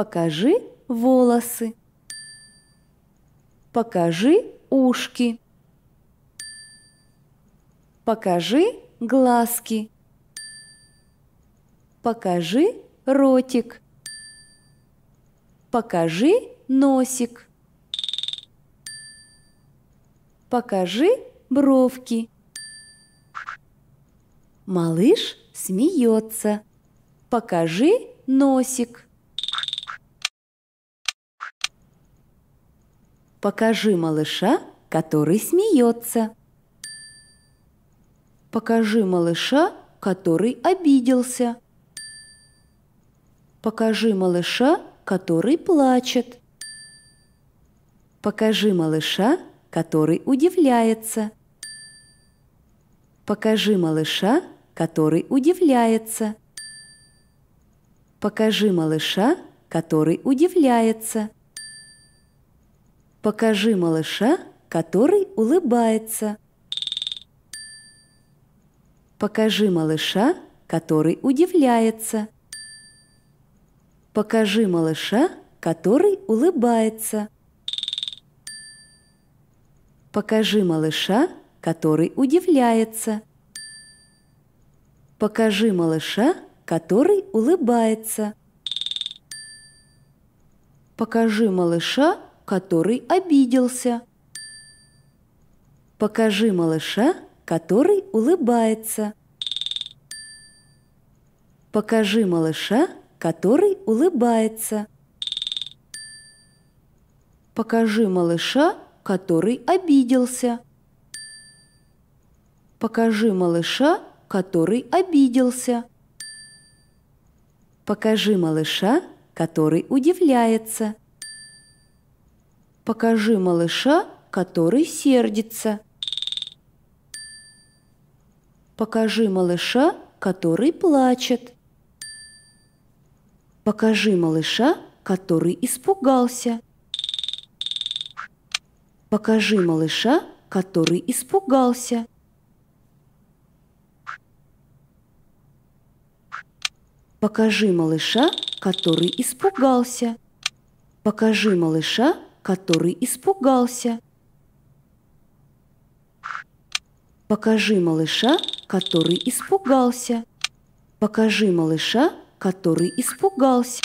Покажи волосы. Покажи ушки. Покажи глазки. Покажи ротик. Покажи носик. Покажи бровки. Малыш смеется. Покажи носик. Покажи малыша, который смеется. Покажи малыша, который обиделся. Покажи малыша, который плачет. Покажи малыша, который удивляется. Покажи малыша, который удивляется. Покажи малыша, который удивляется. Покажи малыша, который улыбается. Покажи малыша, который удивляется. Покажи малыша, который улыбается. Покажи малыша, который удивляется. Покажи малыша, который улыбается. Покажи малыша, который обиделся. Покажи малыша, который улыбается. Покажи малыша, который улыбается. Покажи малыша, который обиделся. Покажи малыша, который обиделся. Покажи малыша, который удивляется. Покажи малыша, который сердится. Покажи малыша, который плачет. Покажи малыша, который испугался. Покажи малыша, который испугался. Покажи малыша, который испугался. Покажи малыша, который испугался. Покажи малыша, который испугался. Покажи малыша, который испугался.